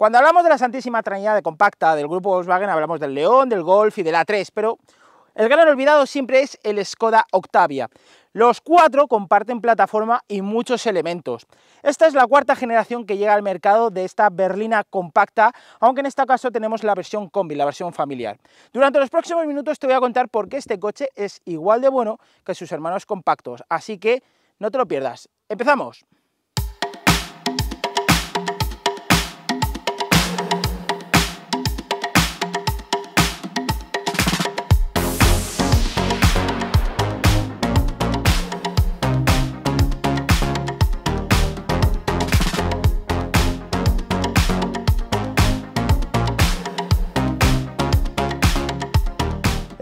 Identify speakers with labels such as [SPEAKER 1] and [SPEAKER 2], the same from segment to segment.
[SPEAKER 1] Cuando hablamos de la Santísima Trinidad de compacta del grupo Volkswagen, hablamos del León, del Golf y del A3, pero el gran olvidado siempre es el Skoda Octavia. Los cuatro comparten plataforma y muchos elementos. Esta es la cuarta generación que llega al mercado de esta berlina compacta, aunque en este caso tenemos la versión combi, la versión familiar. Durante los próximos minutos te voy a contar por qué este coche es igual de bueno que sus hermanos compactos, así que no te lo pierdas. ¡Empezamos!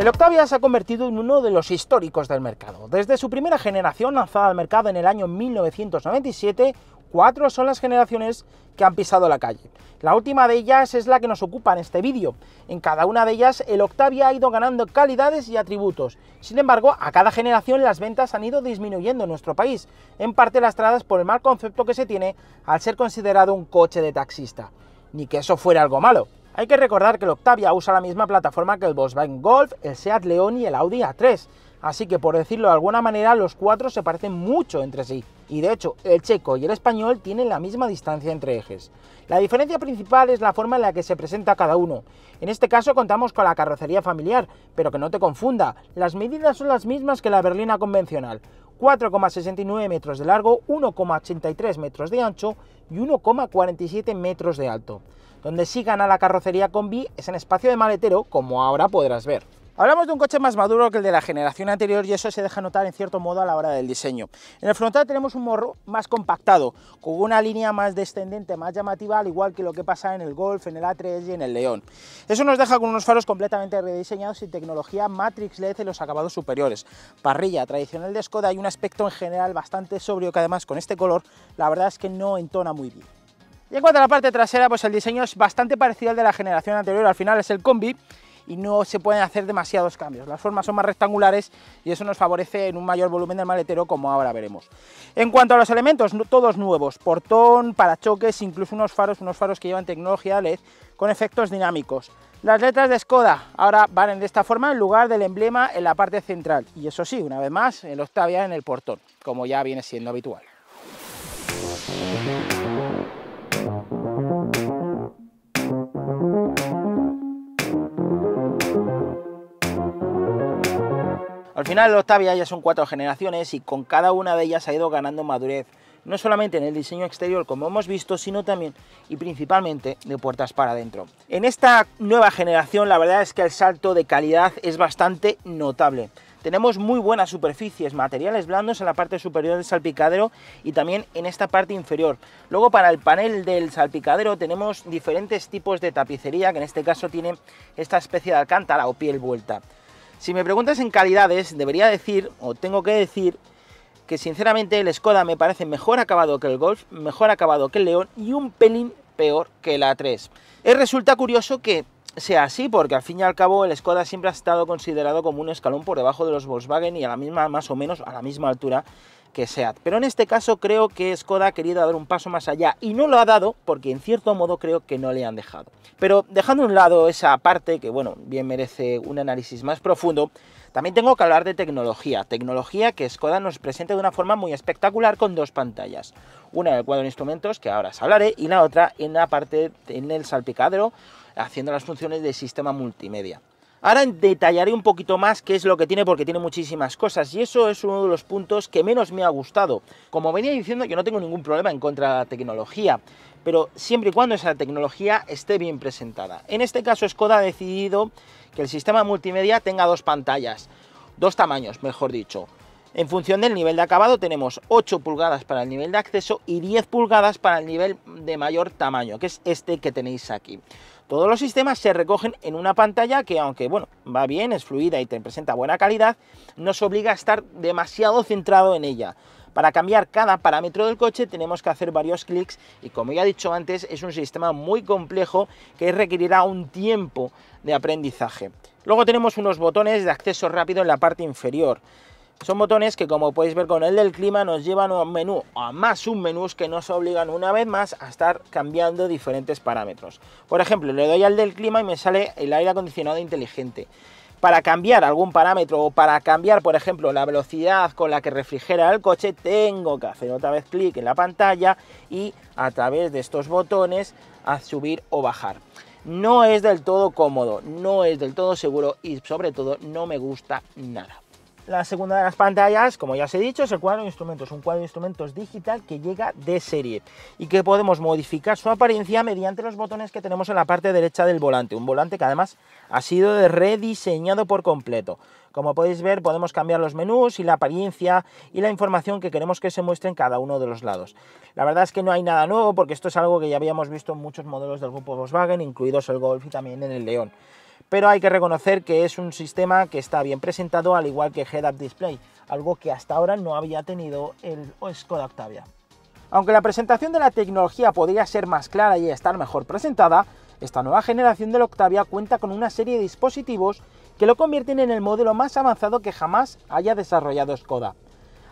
[SPEAKER 1] Octavia se ha convertido en uno de los históricos del mercado. Desde su primera generación, lanzada al mercado en el año 1997, cuatro son las generaciones que han pisado la calle. La última de ellas es la que nos ocupa en este vídeo. En cada una de ellas el Octavia ha ido ganando calidades y atributos. Sin embargo, a cada generación las ventas han ido disminuyendo en nuestro país, en parte lastradas por el mal concepto que se tiene al ser considerado un coche de taxista. Ni que eso fuera algo malo. Hay que recordar que el Octavia usa la misma plataforma que el Volkswagen Golf, el Seat León y el Audi A3, así que por decirlo de alguna manera los cuatro se parecen mucho entre sí, y de hecho el checo y el español tienen la misma distancia entre ejes. La diferencia principal es la forma en la que se presenta cada uno. En este caso contamos con la carrocería familiar, pero que no te confunda, las medidas son las mismas que la berlina convencional. 4,69 metros de largo, 1,83 metros de ancho y 1,47 metros de alto. Donde sí gana la carrocería combi es en espacio de maletero, como ahora podrás ver. Hablamos de un coche más maduro que el de la generación anterior y eso se deja notar en cierto modo a la hora del diseño. En el frontal tenemos un morro más compactado, con una línea más descendente, más llamativa, al igual que lo que pasa en el Golf, en el A3 y en el León. Eso nos deja con unos faros completamente rediseñados y tecnología Matrix LED en los acabados superiores. Parrilla tradicional de Skoda y un aspecto en general bastante sobrio que además con este color la verdad es que no entona muy bien. Y en cuanto a la parte trasera, pues el diseño es bastante parecido al de la generación anterior, al final es el combi y no se pueden hacer demasiados cambios. Las formas son más rectangulares y eso nos favorece en un mayor volumen del maletero como ahora veremos. En cuanto a los elementos, todos nuevos, portón, parachoques, incluso unos faros, unos faros que llevan tecnología LED con efectos dinámicos. Las letras de Skoda ahora van de esta forma en lugar del emblema en la parte central y eso sí, una vez más, el Octavia en el portón, como ya viene siendo habitual. Al final los Octavia ya son cuatro generaciones y con cada una de ellas ha ido ganando madurez, no solamente en el diseño exterior como hemos visto, sino también y principalmente de puertas para adentro. En esta nueva generación la verdad es que el salto de calidad es bastante notable. Tenemos muy buenas superficies, materiales blandos en la parte superior del salpicadero y también en esta parte inferior. Luego para el panel del salpicadero tenemos diferentes tipos de tapicería, que en este caso tiene esta especie de alcántara o piel vuelta. Si me preguntas en calidades, debería decir, o tengo que decir, que sinceramente el Skoda me parece mejor acabado que el Golf, mejor acabado que el León y un pelín peor que la A3. Es eh, resulta curioso que sea así, porque al fin y al cabo el Skoda siempre ha estado considerado como un escalón por debajo de los Volkswagen y a la misma, más o menos, a la misma altura que SEAT. Pero en este caso creo que Skoda ha querido dar un paso más allá y no lo ha dado porque en cierto modo creo que no le han dejado. Pero dejando a un lado esa parte que, bueno, bien merece un análisis más profundo, también tengo que hablar de tecnología, tecnología que Skoda nos presenta de una forma muy espectacular con dos pantallas, una en el cuadro de instrumentos, que ahora os hablaré, y la otra en la parte, en el salpicadero haciendo las funciones del sistema multimedia. Ahora detallaré un poquito más qué es lo que tiene porque tiene muchísimas cosas y eso es uno de los puntos que menos me ha gustado. Como venía diciendo, yo no tengo ningún problema en contra de la tecnología, pero siempre y cuando esa tecnología esté bien presentada. En este caso, Skoda ha decidido que el sistema multimedia tenga dos pantallas, dos tamaños, mejor dicho. En función del nivel de acabado tenemos 8 pulgadas para el nivel de acceso y 10 pulgadas para el nivel de mayor tamaño, que es este que tenéis aquí. Todos los sistemas se recogen en una pantalla que, aunque bueno, va bien, es fluida y te presenta buena calidad, nos obliga a estar demasiado centrado en ella. Para cambiar cada parámetro del coche tenemos que hacer varios clics y como ya he dicho antes es un sistema muy complejo que requerirá un tiempo de aprendizaje. Luego tenemos unos botones de acceso rápido en la parte inferior. Son botones que como podéis ver con el del clima nos llevan a un menú a más un menús que nos obligan una vez más a estar cambiando diferentes parámetros. Por ejemplo, le doy al del clima y me sale el aire acondicionado inteligente. Para cambiar algún parámetro o para cambiar, por ejemplo, la velocidad con la que refrigera el coche, tengo que hacer otra vez clic en la pantalla y a través de estos botones a subir o bajar no es del todo cómodo, no es del todo seguro y sobre todo no me gusta nada. La segunda de las pantallas, como ya os he dicho, es el cuadro de instrumentos, un cuadro de instrumentos digital que llega de serie y que podemos modificar su apariencia mediante los botones que tenemos en la parte derecha del volante, un volante que además ha sido rediseñado por completo. Como podéis ver, podemos cambiar los menús y la apariencia y la información que queremos que se muestre en cada uno de los lados. La verdad es que no hay nada nuevo porque esto es algo que ya habíamos visto en muchos modelos del grupo Volkswagen, incluidos el Golf y también en el León pero hay que reconocer que es un sistema que está bien presentado, al igual que Head-Up Display, algo que hasta ahora no había tenido el Skoda Octavia. Aunque la presentación de la tecnología podría ser más clara y estar mejor presentada, esta nueva generación del Octavia cuenta con una serie de dispositivos que lo convierten en el modelo más avanzado que jamás haya desarrollado Skoda.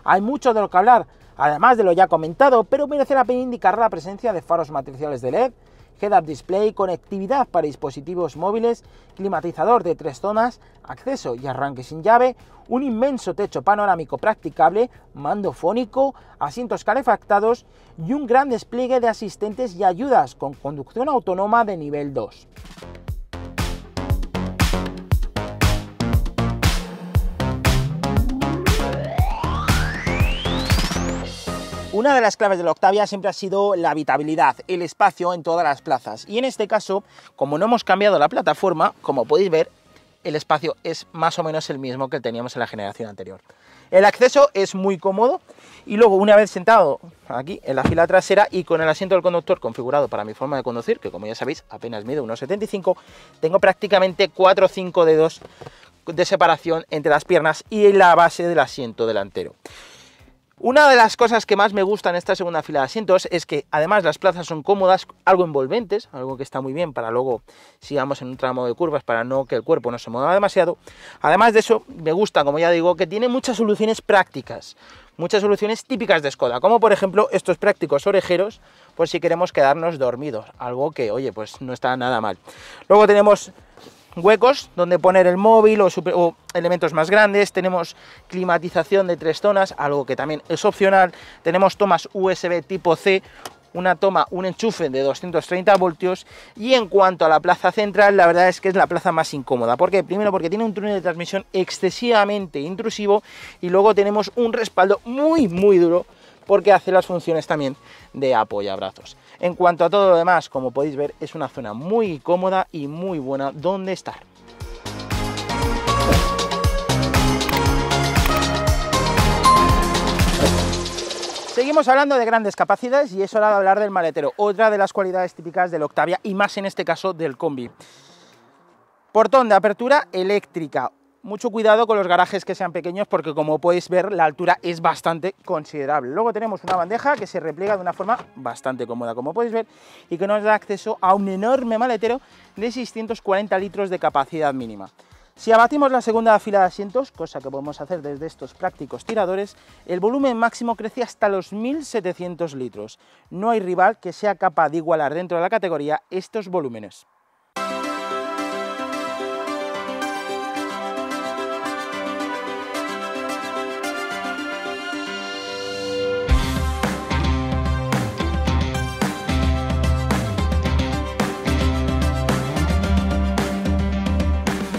[SPEAKER 1] Hay mucho de lo que hablar, además de lo ya comentado, pero merece la pena indicar la presencia de faros matriciales de LED, head-up display, conectividad para dispositivos móviles, climatizador de tres zonas, acceso y arranque sin llave, un inmenso techo panorámico practicable, mando fónico, asientos calefactados y un gran despliegue de asistentes y ayudas con conducción autónoma de nivel 2. Una de las claves de la Octavia siempre ha sido la habitabilidad, el espacio en todas las plazas. Y en este caso, como no hemos cambiado la plataforma, como podéis ver, el espacio es más o menos el mismo que teníamos en la generación anterior. El acceso es muy cómodo y luego una vez sentado aquí en la fila trasera y con el asiento del conductor configurado para mi forma de conducir, que como ya sabéis apenas mide 1,75, tengo prácticamente 4 o 5 dedos de separación entre las piernas y la base del asiento delantero. Una de las cosas que más me gusta en esta segunda fila de asientos es que además las plazas son cómodas, algo envolventes, algo que está muy bien para luego sigamos en un tramo de curvas para no que el cuerpo no se mueva demasiado. Además de eso, me gusta, como ya digo, que tiene muchas soluciones prácticas, muchas soluciones típicas de Skoda, como por ejemplo estos prácticos orejeros por si queremos quedarnos dormidos, algo que, oye, pues no está nada mal. Luego tenemos huecos donde poner el móvil o, elementos más grandes, tenemos climatización de tres zonas, algo que también es opcional, tenemos tomas USB tipo C, una toma, un enchufe de 230 voltios y en cuanto a la plaza central, la verdad es que es la plaza más incómoda. ¿Por qué? Primero porque tiene un túnel de transmisión excesivamente intrusivo y luego tenemos un respaldo muy muy duro porque hace las funciones también de apoyabrazos. En cuanto a todo lo demás, como podéis ver, es una zona muy cómoda y muy buena donde estar. Seguimos hablando de grandes capacidades y es hora de hablar del maletero, otra de las cualidades típicas del Octavia y más en este caso del combi. Portón de apertura eléctrica, mucho cuidado con los garajes que sean pequeños porque como podéis ver la altura es bastante considerable. Luego tenemos una bandeja que se repliega de una forma bastante cómoda como podéis ver y que nos da acceso a un enorme maletero de 640 litros de capacidad mínima. Si abatimos la segunda fila de asientos, cosa que podemos hacer desde estos prácticos tiradores, el volumen máximo crece hasta los 1.700 litros. No hay rival que sea capaz de igualar dentro de la categoría estos volúmenes.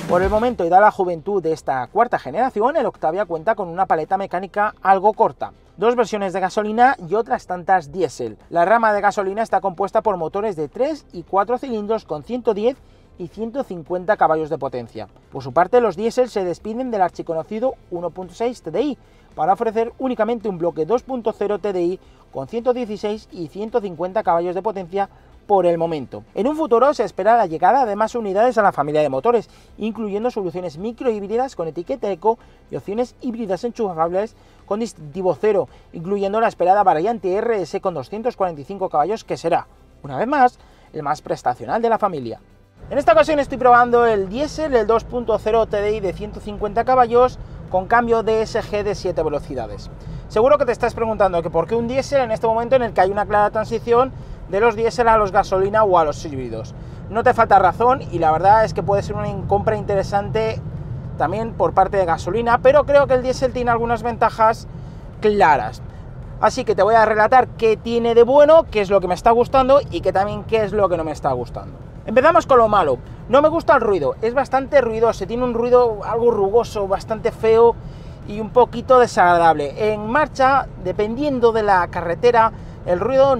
[SPEAKER 1] Por el momento, y da la juventud de esta cuarta generación, el Octavia cuenta con una paleta mecánica algo corta, dos versiones de gasolina y otras tantas diésel. La rama de gasolina está compuesta por motores de 3 y 4 cilindros con 110 y 150 caballos de potencia. Por su parte, los diésel se despiden del archiconocido 1.6 TDI para ofrecer únicamente un bloque 2.0 TDI con 116 y 150 caballos de potencia por el momento. En un futuro se espera la llegada de más unidades a la familia de motores, incluyendo soluciones micro híbridas con etiqueta eco y opciones híbridas enchufables con distintivo cero, incluyendo la esperada variante RS con 245 caballos que será, una vez más, el más prestacional de la familia. En esta ocasión estoy probando el diésel, el 2.0 TDI de 150 caballos con cambio DSG de 7 velocidades. Seguro que te estás preguntando que por qué un diésel en este momento en el que hay una clara transición de los diésel a los gasolina o a los híbridos. No te falta razón y la verdad es que puede ser una compra interesante también por parte de gasolina, pero creo que el diésel tiene algunas ventajas claras. Así que te voy a relatar qué tiene de bueno, qué es lo que me está gustando y qué también qué es lo que no me está gustando. Empezamos con lo malo. No me gusta el ruido, es bastante ruidoso, tiene un ruido algo rugoso, bastante feo y un poquito desagradable. En marcha, dependiendo de la carretera, el ruido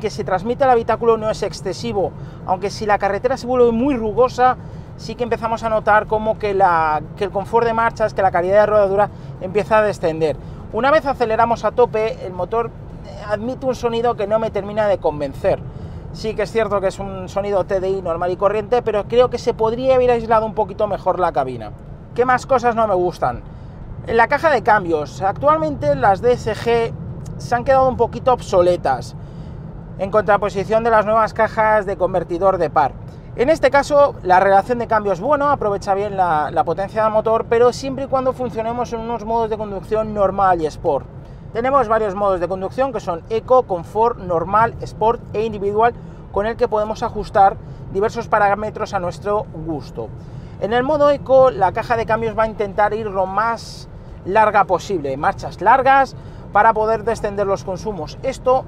[SPEAKER 1] que se transmite al habitáculo no es excesivo, aunque si la carretera se vuelve muy rugosa, sí que empezamos a notar como que, la, que el confort de marchas, que la calidad de rodadura empieza a descender. Una vez aceleramos a tope, el motor eh, admite un sonido que no me termina de convencer. Sí que es cierto que es un sonido TDI normal y corriente, pero creo que se podría haber aislado un poquito mejor la cabina. ¿Qué más cosas no me gustan? En la caja de cambios, actualmente las DSG se han quedado un poquito obsoletas en contraposición de las nuevas cajas de convertidor de par. En este caso, la relación de cambio es buena, aprovecha bien la, potencia del motor, pero siempre y cuando funcionemos en unos modos de conducción normal y sport. Tenemos varios modos de conducción que son eco, confort, normal, sport e individual, con el que podemos ajustar diversos parámetros a nuestro gusto. En el modo eco, la caja de cambios va a intentar ir lo más larga posible, marchas largas para poder descender los consumos. Esto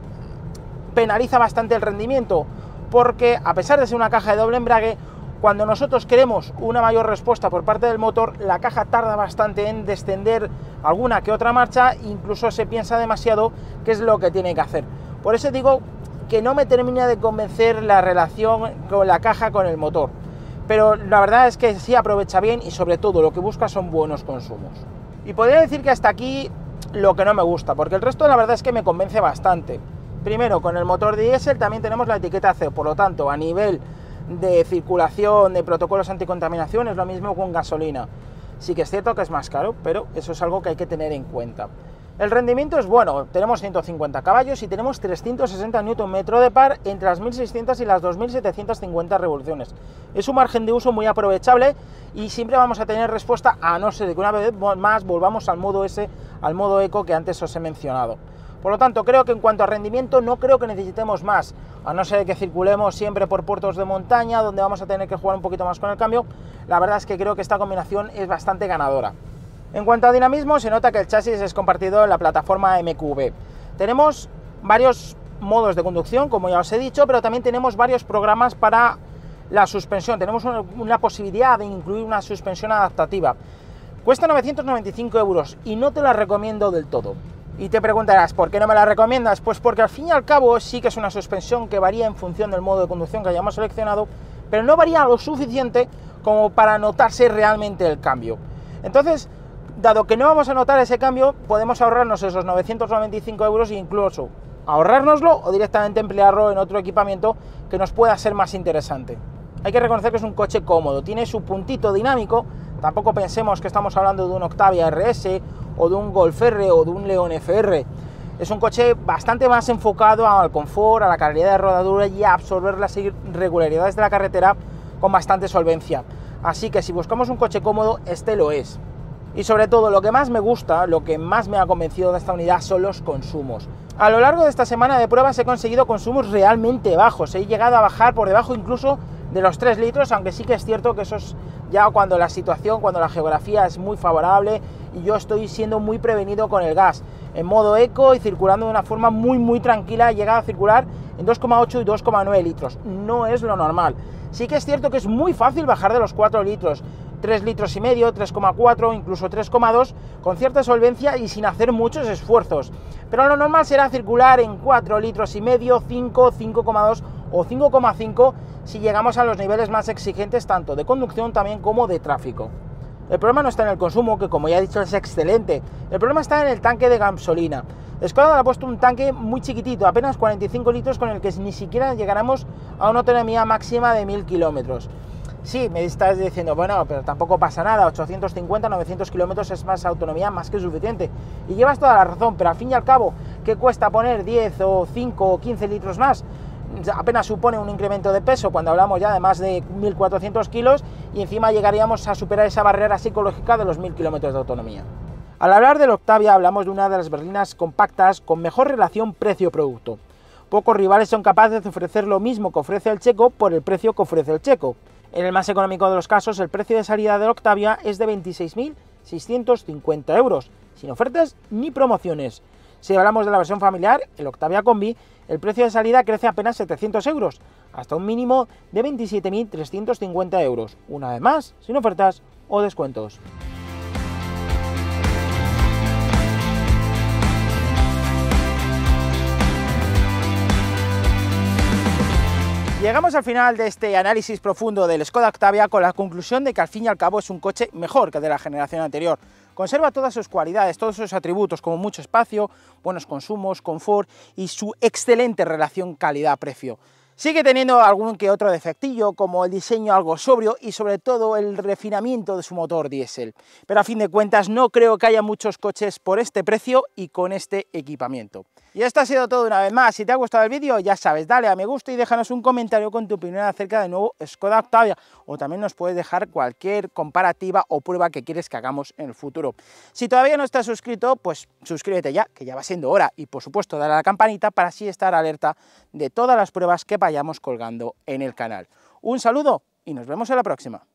[SPEAKER 1] penaliza bastante el rendimiento, porque a pesar de ser una caja de doble embrague, cuando nosotros queremos una mayor respuesta por parte del motor, la caja tarda bastante en descender alguna que otra marcha, incluso se piensa demasiado qué es lo que tiene que hacer. Por eso digo que no me termina de convencer la relación con la caja con el motor, pero la verdad es que sí aprovecha bien y sobre todo lo que busca son buenos consumos. Y podría decir que hasta aquí lo que no me gusta, porque el resto la verdad es que me convence bastante. Primero, con el motor diésel también tenemos la etiqueta C, por lo tanto, a nivel de circulación, de protocolos anticontaminación, es lo mismo con gasolina. Sí que es cierto que es más caro, pero eso es algo que hay que tener en cuenta. El rendimiento es bueno, tenemos 150 caballos y tenemos 360 Nm de par entre las 1600 y las 2750 revoluciones. Es un margen de uso muy aprovechable y siempre vamos a tener respuesta a no ser que una vez más volvamos al modo S, al modo eco que antes os he mencionado. Por lo tanto, creo que en cuanto a rendimiento no creo que necesitemos más, a no ser que circulemos siempre por puertos de montaña, donde vamos a tener que jugar un poquito más con el cambio. La verdad es que creo que esta combinación es bastante ganadora. En cuanto a dinamismo, se nota que el chasis es compartido en la plataforma MQB. Tenemos varios modos de conducción, como ya os he dicho, pero también tenemos varios programas para la suspensión. Tenemos una, posibilidad de incluir una suspensión adaptativa. Cuesta 995 euros y no te la recomiendo del todo. Y te preguntarás, ¿por qué no me la recomiendas? Pues porque al fin y al cabo sí que es una suspensión que varía en función del modo de conducción que hayamos seleccionado, pero no varía lo suficiente como para notarse realmente el cambio. Entonces, dado que no vamos a notar ese cambio, podemos ahorrarnos esos 995 euros e incluso ahorrárnoslo o directamente emplearlo en otro equipamiento que nos pueda ser más interesante. Hay que reconocer que es un coche cómodo, tiene su puntito dinámico Tampoco pensemos que estamos hablando de un Octavia RS o de un Golf R o de un León FR. Es un coche bastante más enfocado al confort, a la calidad de rodadura y a absorber las irregularidades de la carretera con bastante solvencia. Así que si buscamos un coche cómodo, este lo es. Y sobre todo, lo que más me gusta, lo que más me ha convencido de esta unidad son los consumos. A lo largo de esta semana de pruebas he conseguido consumos realmente bajos. He llegado a bajar por debajo incluso de los 3 litros, aunque sí que es cierto que eso es ya cuando la situación, cuando la geografía es muy favorable y yo estoy siendo muy prevenido con el gas. En modo eco y circulando de una forma muy muy tranquila, llega a circular en 2,8 y 2,9 litros. No es lo normal. Sí que es cierto que es muy fácil bajar de los 4 litros. 3 litros y medio, 3,4, incluso 3,2, con cierta solvencia y sin hacer muchos esfuerzos. Pero lo normal será circular en 4 litros y medio, 5, 5,2 o 5,5 si llegamos a los niveles más exigentes tanto de conducción también como de tráfico. El problema no está en el consumo, que como ya he dicho es excelente. El problema está en el tanque de gasolina. Skoda le ha puesto un tanque muy chiquitito, apenas 45 litros, con el que ni siquiera llegaremos a una autonomía máxima de 1000 kilómetros. Sí, me estás diciendo, bueno, pero tampoco pasa nada, 850, 900 kilómetros es más autonomía más que suficiente. Y llevas toda la razón, pero al fin y al cabo, ¿qué cuesta poner 10 o 5 o 15 litros más? apenas supone un incremento de peso cuando hablamos ya de más de 1.400 kilos y encima llegaríamos a superar esa barrera psicológica de los 1.000 kilómetros de autonomía. Al hablar del Octavia hablamos de una de las berlinas compactas con mejor relación precio-producto. Pocos rivales son capaces de ofrecer lo mismo que ofrece el checo por el precio que ofrece el checo. En el más económico de los casos, el precio de salida del Octavia es de 26.650 euros, sin ofertas ni promociones. Si hablamos de la versión familiar, el Octavia Combi, el precio de salida crece apenas 700 euros, hasta un mínimo de 27.350 euros, una vez más, sin ofertas o descuentos. Llegamos al final de este análisis profundo del Skoda Octavia con la conclusión de que al fin y al cabo es un coche mejor que el de la generación anterior. Conserva todas sus cualidades, todos sus atributos, como mucho espacio, buenos consumos, confort y su excelente relación calidad-precio. Sigue teniendo algún que otro defectillo, como el diseño algo sobrio y sobre todo el refinamiento de su motor diésel. Pero a fin de cuentas no creo que haya muchos coches por este precio y con este equipamiento. Y esto ha sido todo una vez más. Si te ha gustado el vídeo, ya sabes, dale a me gusta y déjanos un comentario con tu opinión acerca del nuevo Skoda Octavia. O también nos puedes dejar cualquier comparativa o prueba que quieres que hagamos en el futuro. Si todavía no estás suscrito, pues suscríbete ya, que ya va siendo hora. Y por supuesto, dale a la campanita para así estar alerta de todas las pruebas que vayamos colgando en el canal. Un saludo y nos vemos en la próxima.